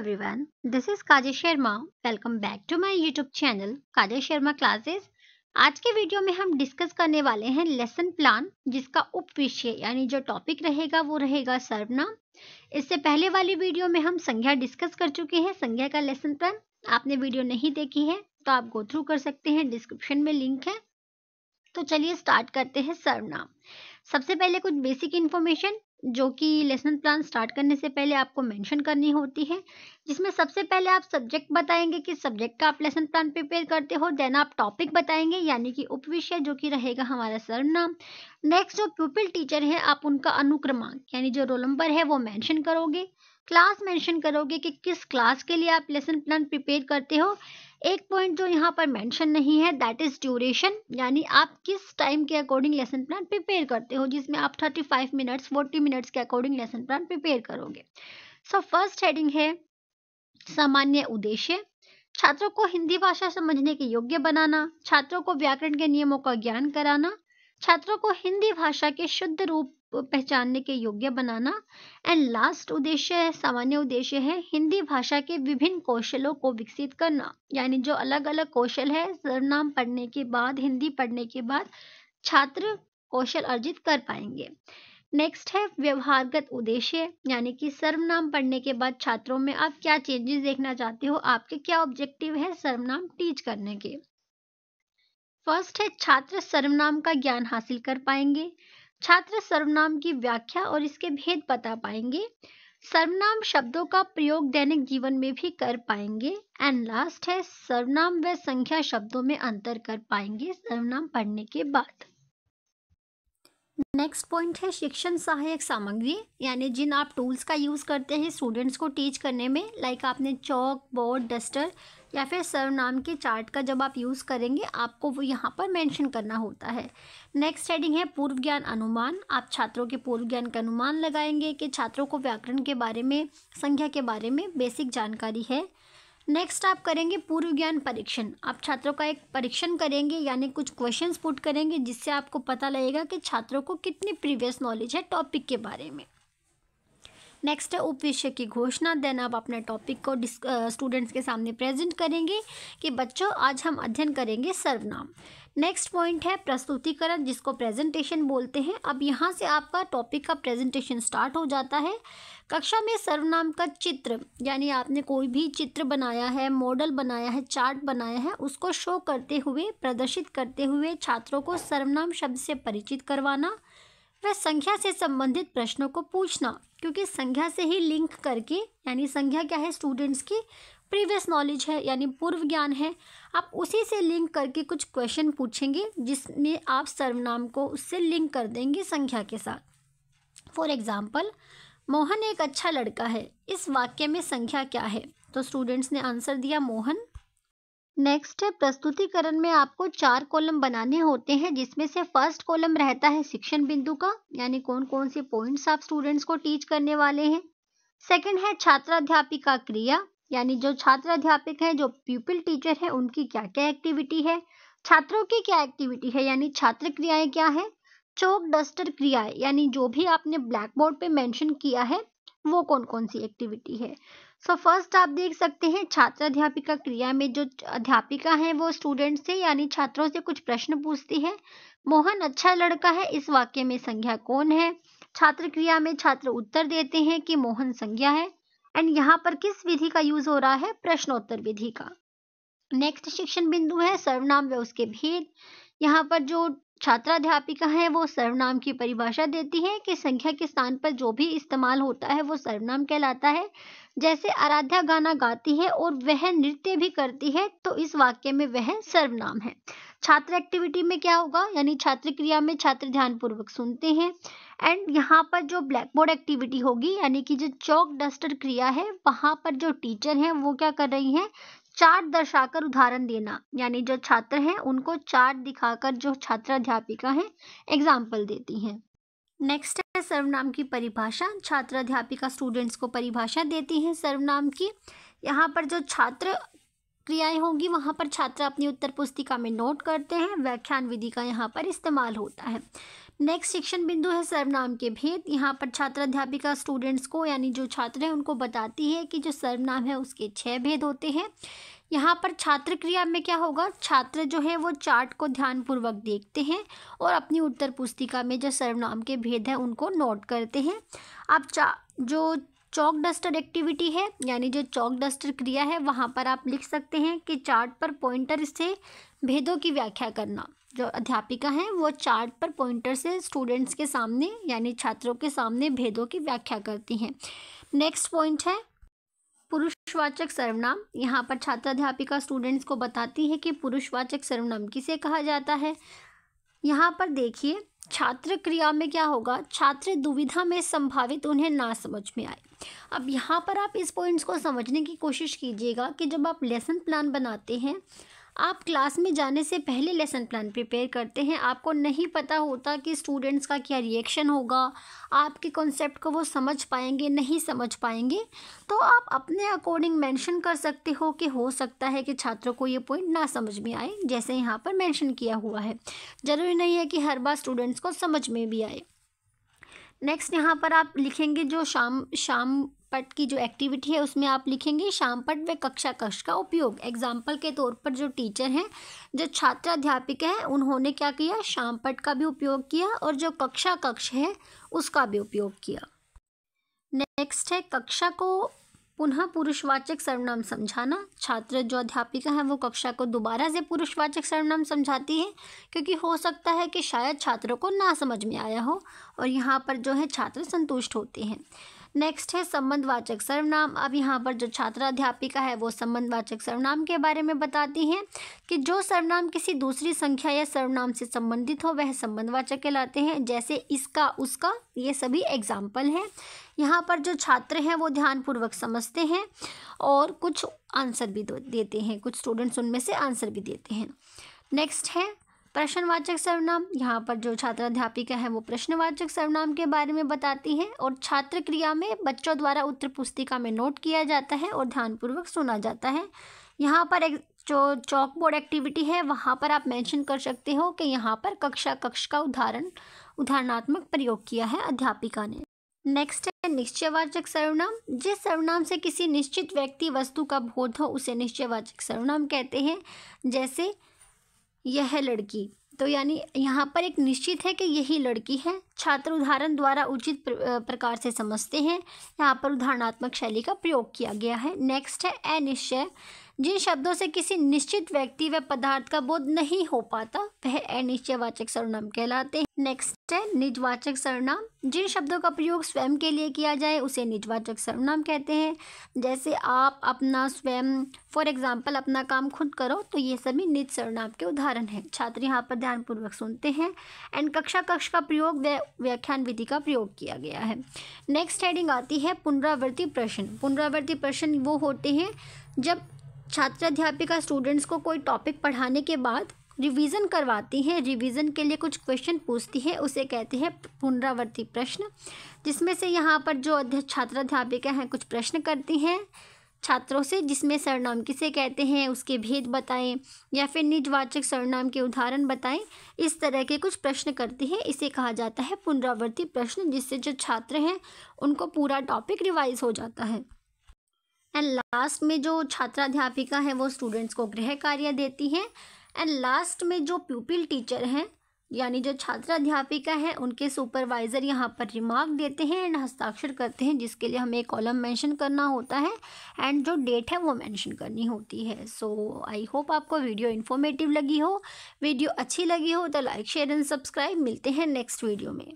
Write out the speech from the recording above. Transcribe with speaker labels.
Speaker 1: everyone this is K J Sharma welcome back to my YouTube channel K J Sharma classes आज के video में हम discuss करने वाले हैं लेसन प्लान जिसका उप विषय यानी जो टॉपिक रहेगा वो रहेगा सर्वनाम इससे पहले वाली वीडियो में हम संज्ञा डिस्कस कर चुके हैं संज्ञा का लेसन प्लान आपने वीडियो नहीं देखी है तो आप गो थ्रू कर सकते हैं डिस्क्रिप्शन में लिंक है तो चलिए स्टार्ट करते हैं सर्वनाम सबसे पहले कुछ बेसिक इन्फॉर्मेशन जो कि लेसन प्लान स्टार्ट करने से पहले आपको मेंशन करनी होती है जिसमें सबसे पहले आप सब्जेक्ट बताएंगे कि सब्जेक्ट का आप लेसन प्लान प्रिपेयर करते हो देन आप टॉपिक बताएंगे यानी कि उपविषय जो कि रहेगा हमारा सर्वनाम नेक्स्ट जो प्यूपिल टीचर है आप उनका अनुक्रमांक यानी जो रोल नंबर है वो मैंशन करोगे क्लास मेंशन करोगे कि किस क्लास के लिए आप लेसन प्लान प्रिपेयर करते हो एक पॉइंट जो यहाँ पर मेंशन नहीं है दैट इज़ ड्यूरेशन यानी आप किस टाइम के अकॉर्डिंग लेसन प्लान प्रिपेयर करते हो जिसमें आप 35 मिनट्स 40 मिनट्स के अकॉर्डिंग लेसन प्लान प्रिपेयर करोगे सो फर्स्ट हेडिंग है सामान्य उद्देश्य छात्रों को हिंदी भाषा समझने के योग्य बनाना छात्रों को व्याकरण के नियमों का ज्ञान कराना छात्रों को हिंदी भाषा के शुद्ध रूप पहचानने के योग्य बनाना एंड लास्ट उद्देश्य है सामान्य उद्देश्य है हिंदी भाषा के विभिन्न कौशलों को विकसित करना यानी जो अलग अलग कौशल है सरनाम पढ़ने के बाद हिंदी पढ़ने के बाद छात्र कौशल अर्जित कर पाएंगे नेक्स्ट है व्यवहारगत उद्देश्य यानी कि सर्वनाम पढ़ने के बाद छात्रों में आप क्या चेंजेस देखना चाहते हो आपके क्या ऑब्जेक्टिव है सर्वनाम टीच करने के फर्स्ट है छात्र सर्वनाम का ज्ञान हासिल कर पाएंगे छात्र सर्वनाम की व्याख्या और इसके भेद बता पाएंगे सर्वनाम शब्दों का प्रयोग दैनिक जीवन में भी कर पाएंगे एंड लास्ट है सर्वनाम व संख्या शब्दों में अंतर कर पाएंगे सर्वनाम पढ़ने के बाद नेक्स्ट पॉइंट है शिक्षण सहायक सामग्री यानी जिन आप टूल्स का यूज़ करते हैं स्टूडेंट्स को टीच करने में लाइक आपने चौक बोर्ड डस्टर या फिर सर्वनाम के चार्ट का जब आप यूज़ करेंगे आपको वो यहाँ पर मेंशन करना होता है नेक्स्ट हेडिंग है पूर्व ज्ञान अनुमान आप छात्रों के पूर्व ज्ञान का अनुमान लगाएंगे कि छात्रों को व्याकरण के बारे में संख्या के बारे में बेसिक जानकारी है नेक्स्ट आप करेंगे पूर्व ज्ञान परीक्षण आप छात्रों का एक परीक्षण करेंगे यानी कुछ क्वेश्चंस पुट करेंगे जिससे आपको पता लगेगा कि छात्रों को कितनी प्रीवियस नॉलेज है टॉपिक के बारे में नेक्स्ट है उपविषय की घोषणा देन आप अपने टॉपिक को स्टूडेंट्स के सामने प्रेजेंट करेंगे कि बच्चों आज हम अध्ययन करेंगे सर्वनाम नेक्स्ट पॉइंट है प्रस्तुतिकरण जिसको प्रेजेंटेशन बोलते हैं अब यहाँ से आपका टॉपिक का प्रेजेंटेशन स्टार्ट हो जाता है कक्षा में सर्वनाम का चित्र यानी आपने कोई भी चित्र बनाया है मॉडल बनाया है चार्ट बनाया है उसको शो करते हुए प्रदर्शित करते हुए छात्रों को सर्वनाम शब्द से परिचित करवाना वह संख्या से संबंधित प्रश्नों को पूछना क्योंकि संख्या से ही लिंक करके यानी संख्या क्या है स्टूडेंट्स की प्रीवियस नॉलेज है यानी पूर्व ज्ञान है आप उसी से लिंक करके कुछ क्वेश्चन पूछेंगे जिसमें आप सर्वनाम को उससे लिंक कर देंगे संख्या के साथ फॉर एग्ज़ाम्पल मोहन एक अच्छा लड़का है इस वाक्य में संख्या क्या है तो स्टूडेंट्स ने आंसर दिया मोहन नेक्स्ट है प्रस्तुतिकरण में आपको चार कॉलम बनाने होते हैं जिसमें से फर्स्ट कॉलम रहता है शिक्षण बिंदु का यानी कौन कौन से पॉइंट्स आप स्टूडेंट्स को टीच करने वाले हैं सेकंड है छात्राध्यापिका क्रिया यानी जो छात्र अध्यापिक हैं जो प्यूपिल टीचर हैं उनकी क्या क्या एक्टिविटी है छात्रों की क्या एक्टिविटी है यानी छात्र क्रियाएं क्या है चौक डस्टर क्रियाएं यानी जो भी आपने ब्लैक बोर्ड पे मैंशन किया है वो कौन कौन सी एक्टिविटी है सो so फर्स्ट आप देख सकते हैं छात्र अध्यापिका क्रिया में जो अध्यापिका है वो स्टूडेंट से यानी छात्रों से कुछ प्रश्न पूछती है मोहन अच्छा लड़का है इस वाक्य में संज्ञा कौन है छात्र क्रिया में छात्र उत्तर देते हैं कि मोहन संज्ञा है एंड यहाँ पर किस विधि का यूज हो रहा है प्रश्नोत्तर विधि का नेक्स्ट शिक्षण बिंदु है सर्वनाम व उसके भेद यहाँ पर जो छात्राध्यापिका है वो सर्वनाम की परिभाषा देती है कि संख्या के स्थान पर जो भी इस्तेमाल होता है वो सर्वनाम कहलाता है जैसे आराध्या गाना गाती है और वह नृत्य भी करती है तो इस वाक्य में वह सर्वनाम है छात्र एक्टिविटी में क्या होगा यानी छात्र क्रिया में छात्र ध्यान पूर्वक सुनते हैं एंड यहाँ पर जो ब्लैक बोर्ड एक्टिविटी होगी यानी कि जो चौक डस्टर क्रिया है वहाँ पर जो टीचर हैं वो क्या कर रही हैं चार्ट दर्शाकर उदाहरण देना यानी जो छात्र हैं उनको चार्ट दिखाकर जो छात्र अध्यापिका हैं एग्जाम्पल देती हैं नेक्स्ट है सर्वनाम की परिभाषा छात्र अध्यापिका स्टूडेंट्स को परिभाषा देती हैं सर्वनाम की यहाँ पर जो छात्र क्रियाएं होंगी वहाँ पर छात्र अपनी उत्तर पुस्तिका में नोट करते हैं व्याख्यान विधि का यहाँ पर इस्तेमाल होता है नेक्स्ट शिक्षण बिंदु है सर्वनाम के भेद यहाँ पर छात्र अध्यापिका स्टूडेंट्स को यानी जो छात्र हैं उनको बताती है कि जो सर्वनाम है उसके छः भेद होते हैं यहाँ पर छात्र क्रिया में क्या होगा छात्र जो है वो चार्ट को ध्यानपूर्वक देखते हैं और अपनी उत्तर पुस्तिका में जो सर्वनाम के भेद हैं उनको नोट करते हैं आप चा जो चौक डस्टर एक्टिविटी है यानी जो चौक डस्टर क्रिया है वहाँ पर आप लिख सकते हैं कि चार्ट पर पॉइंटर से भेदों की व्याख्या करना जो अध्यापिका हैं वो चार्ट पर पॉइंटर से स्टूडेंट्स के सामने यानी छात्रों के सामने भेदों की व्याख्या करती हैं नेक्स्ट पॉइंट है पुरुषवाचक सर्वनाम यहाँ पर छात्र अध्यापिका स्टूडेंट्स को बताती है कि पुरुषवाचक सर्वनाम किसे कहा जाता है यहाँ पर देखिए छात्र क्रिया में क्या होगा छात्र दुविधा में संभावित उन्हें ना समझ में आए अब यहाँ पर आप इस पॉइंट्स को समझने की कोशिश कीजिएगा कि जब आप लेसन प्लान बनाते हैं आप क्लास में जाने से पहले लेसन प्लान प्रिपेयर करते हैं आपको नहीं पता होता कि स्टूडेंट्स का क्या रिएक्शन होगा आपके कॉन्सेप्ट को वो समझ पाएंगे नहीं समझ पाएंगे तो आप अपने अकॉर्डिंग मेंशन कर सकते हो कि हो सकता है कि छात्रों को ये पॉइंट ना समझ में आए जैसे यहाँ पर मैंशन किया हुआ है ज़रूरी नहीं है कि हर बार स्टूडेंट्स को समझ में भी आए नेक्स्ट यहाँ पर आप लिखेंगे जो शाम शाम पट की जो एक्टिविटी है उसमें आप लिखेंगे शाम पट व कक्षा कक्ष का उपयोग एग्जाम्पल के तौर पर जो टीचर हैं जो छात्र हैं उन्होंने क्या किया शाम पट का भी उपयोग किया और जो कक्षा कक्ष है उसका भी उपयोग किया नेक्स्ट है कक्षा को पुनः पुरुषवाचक सर्वनाम समझाना छात्र जो अध्यापिका है वो कक्षा को दोबारा से पुरुषवाचक सर्वनाम समझाती है क्योंकि हो सकता है कि शायद छात्रों को ना समझ में आया हो और यहाँ पर जो है छात्र संतुष्ट होते हैं नेक्स्ट है संबंधवाचक सर्वनाम अब यहाँ पर जो छात्र अध्यापिका है वो संबंधवाचक सर्वनाम के बारे में बताती हैं कि जो सर्वनाम किसी दूसरी संख्या या सर्वनाम से संबंधित हो वह संबंधवाचक कहलाते हैं जैसे इसका उसका ये सभी एग्जाम्पल हैं यहाँ पर जो छात्र हैं वो ध्यानपूर्वक समझते हैं और कुछ आंसर भी देते हैं कुछ स्टूडेंट्स उनमें से आंसर भी देते हैं नेक्स्ट है प्रश्नवाचक सर्वनाम यहाँ पर जो छात्र अध्यापिका है वो प्रश्नवाचक सर्वनाम के बारे में बताती है और छात्र क्रिया में बच्चों द्वारा उत्तर पुस्तिका में नोट किया जाता है और ध्यानपूर्वक सुना जाता है यहाँ पर एक जो चौक बोर्ड एक्टिविटी है वहाँ पर आप मेंशन कर सकते हो कि यहाँ पर कक्षा कक्ष का उदाहरण उदाहरणात्मक प्रयोग किया है अध्यापिका ने नेक्स्ट है निश्चयवाचक सर्वनाम जिस सर्वनाम से किसी निश्चित व्यक्ति वस्तु का बोध हो उसे निश्चयवाचक सर्वनाम कहते हैं जैसे यह लड़की तो यानी यहाँ पर एक निश्चित है कि यही लड़की है छात्र उदाहरण द्वारा उचित प्रकार से समझते हैं यहाँ पर उदाहरणात्मक शैली का प्रयोग किया गया है नेक्स्ट है अनिश्चय जिन शब्दों से किसी निश्चित व्यक्ति व पदार्थ का बोध नहीं हो पाता वह अनिश्चयवाचक सर्वनाम कहलाते हैं नेक्स्ट है निजवाचक सर्वनाम जिन शब्दों का प्रयोग स्वयं के लिए किया जाए उसे निजवाचक सर्वनाम कहते हैं जैसे आप अपना स्वयं फॉर एग्जाम्पल अपना काम खुद करो तो ये सभी निज सर्वनाम के उदाहरण हैं छात्र यहाँ पर ध्यानपूर्वक सुनते हैं एंड कक्षा कक्ष का प्रयोग व व्याख्यान विधि का प्रयोग किया गया है नेक्स्ट हेडिंग आती है पुनरावर्ती प्रश्न पुनरावर्ती प्रश्न वो होते हैं जब छात्र अध्यापिका स्टूडेंट्स को कोई टॉपिक पढ़ाने के बाद रिवीजन करवाती हैं रिवीजन के लिए कुछ क्वेश्चन पूछती है उसे कहते हैं पुनरावर्ती प्रश्न जिसमें से यहाँ पर जो अध्यक्ष छात्र अध्यापिका हैं कुछ प्रश्न करती हैं छात्रों से जिसमें सरनाम किसे कहते हैं उसके भेद बताएं या फिर निजवाचक सरनाम के उदाहरण बताएं इस तरह के कुछ प्रश्न करती हैं इसे कहा जाता है पुनरावर्ती प्रश्न जिससे जो छात्र हैं उनको पूरा टॉपिक रिवाइज हो जाता है एंड लास्ट में जो छात्राध्यापिका है वो स्टूडेंट्स को गृह कार्य देती हैं एंड लास्ट में जो प्यूपिल टीचर हैं यानी जो छात्राध्यापिका है उनके सुपरवाइज़र यहाँ पर रिमार्क देते हैं एंड हस्ताक्षर करते हैं जिसके लिए हमें कॉलम मेंशन करना होता है एंड जो डेट है वो मेंशन करनी होती है सो आई होप आपको वीडियो इन्फॉर्मेटिव लगी हो वीडियो अच्छी लगी हो तो लाइक शेयर एंड सब्सक्राइब मिलते हैं नेक्स्ट वीडियो में